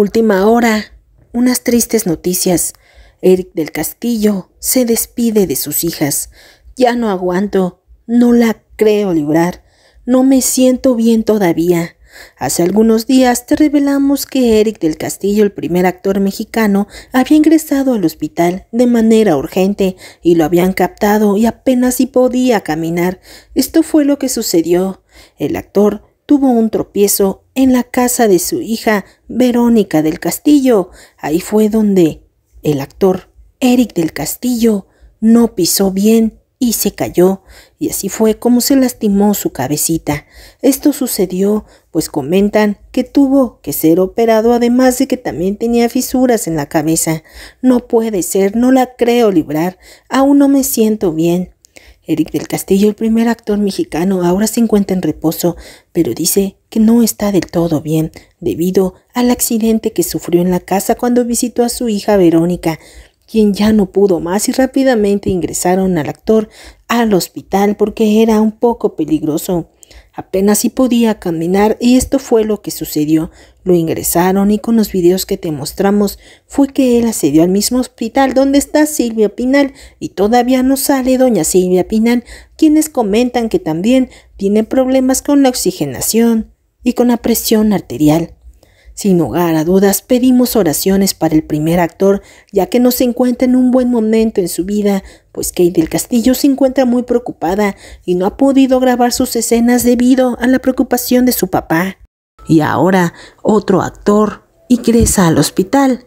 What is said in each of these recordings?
Última hora. Unas tristes noticias. Eric del Castillo se despide de sus hijas. Ya no aguanto. No la creo librar. No me siento bien todavía. Hace algunos días te revelamos que Eric del Castillo, el primer actor mexicano, había ingresado al hospital de manera urgente y lo habían captado y apenas si podía caminar. Esto fue lo que sucedió. El actor tuvo un tropiezo en la casa de su hija Verónica del Castillo. Ahí fue donde el actor Eric del Castillo no pisó bien y se cayó, y así fue como se lastimó su cabecita. Esto sucedió, pues comentan que tuvo que ser operado, además de que también tenía fisuras en la cabeza. No puede ser, no la creo librar, aún no me siento bien. Eric del Castillo, el primer actor mexicano, ahora se encuentra en reposo, pero dice que no está del todo bien debido al accidente que sufrió en la casa cuando visitó a su hija Verónica, quien ya no pudo más y rápidamente ingresaron al actor al hospital porque era un poco peligroso. Apenas si podía caminar y esto fue lo que sucedió lo ingresaron y con los videos que te mostramos fue que él accedió al mismo hospital donde está Silvia Pinal y todavía no sale doña Silvia Pinal, quienes comentan que también tiene problemas con la oxigenación y con la presión arterial. Sin lugar a dudas, pedimos oraciones para el primer actor, ya que no se encuentra en un buen momento en su vida, pues Kate del Castillo se encuentra muy preocupada y no ha podido grabar sus escenas debido a la preocupación de su papá y ahora otro actor, ingresa al hospital.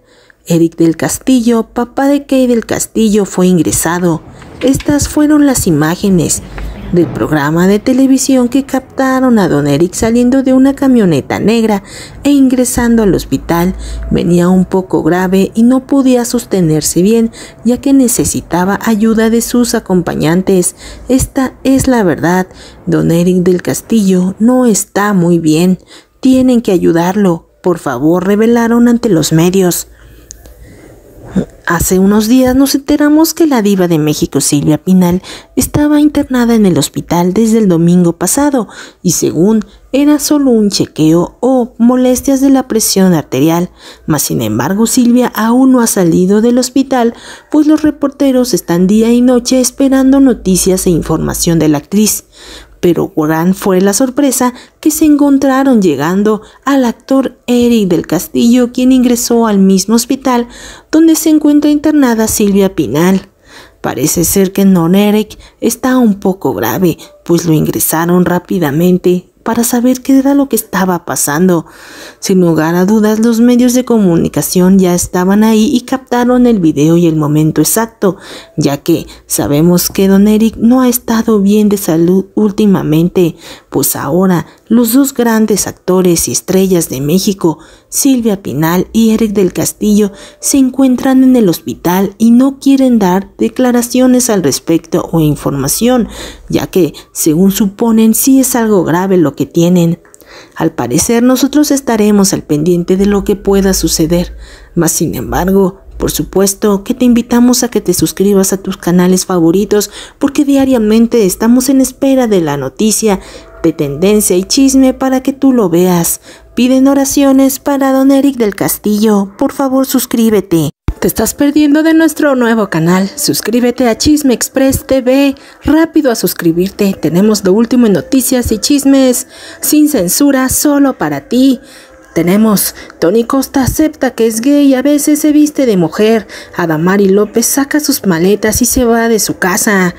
Eric del Castillo, papá de Kay del Castillo, fue ingresado. Estas fueron las imágenes del programa de televisión que captaron a don Eric saliendo de una camioneta negra e ingresando al hospital. Venía un poco grave y no podía sostenerse bien ya que necesitaba ayuda de sus acompañantes. Esta es la verdad, don Eric del Castillo no está muy bien. Tienen que ayudarlo. Por favor, revelaron ante los medios. Hace unos días nos enteramos que la diva de México Silvia Pinal estaba internada en el hospital desde el domingo pasado y según era solo un chequeo o molestias de la presión arterial, mas sin embargo Silvia aún no ha salido del hospital pues los reporteros están día y noche esperando noticias e información de la actriz pero gran fue la sorpresa que se encontraron llegando al actor Eric del Castillo, quien ingresó al mismo hospital donde se encuentra internada Silvia Pinal. Parece ser que Non Eric está un poco grave, pues lo ingresaron rápidamente para saber qué era lo que estaba pasando. Sin lugar a dudas, los medios de comunicación ya estaban ahí y captaron el video y el momento exacto, ya que sabemos que don Eric no ha estado bien de salud últimamente, pues ahora los dos grandes actores y estrellas de México, Silvia Pinal y Eric del Castillo, se encuentran en el hospital y no quieren dar declaraciones al respecto o información, ya que, según suponen, sí es algo grave lo que tienen. Al parecer nosotros estaremos al pendiente de lo que pueda suceder, mas sin embargo, por supuesto que te invitamos a que te suscribas a tus canales favoritos porque diariamente estamos en espera de la noticia de tendencia y chisme para que tú lo veas. Piden oraciones para don Eric del Castillo. Por favor, suscríbete. Te estás perdiendo de nuestro nuevo canal. Suscríbete a Chisme Express TV. Rápido a suscribirte. Tenemos lo último en noticias y chismes sin censura, solo para ti. Tenemos, Tony Costa acepta que es gay y a veces se viste de mujer. Adamari López saca sus maletas y se va de su casa.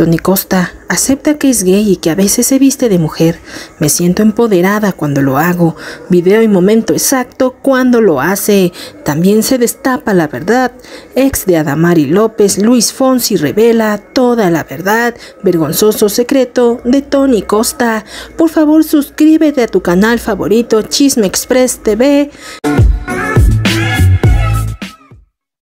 Tony Costa acepta que es gay y que a veces se viste de mujer. Me siento empoderada cuando lo hago. Video y momento exacto cuando lo hace. También se destapa la verdad. Ex de Adamari López, Luis Fonsi revela toda la verdad. Vergonzoso secreto de Tony Costa. Por favor suscríbete a tu canal favorito Chisme Express TV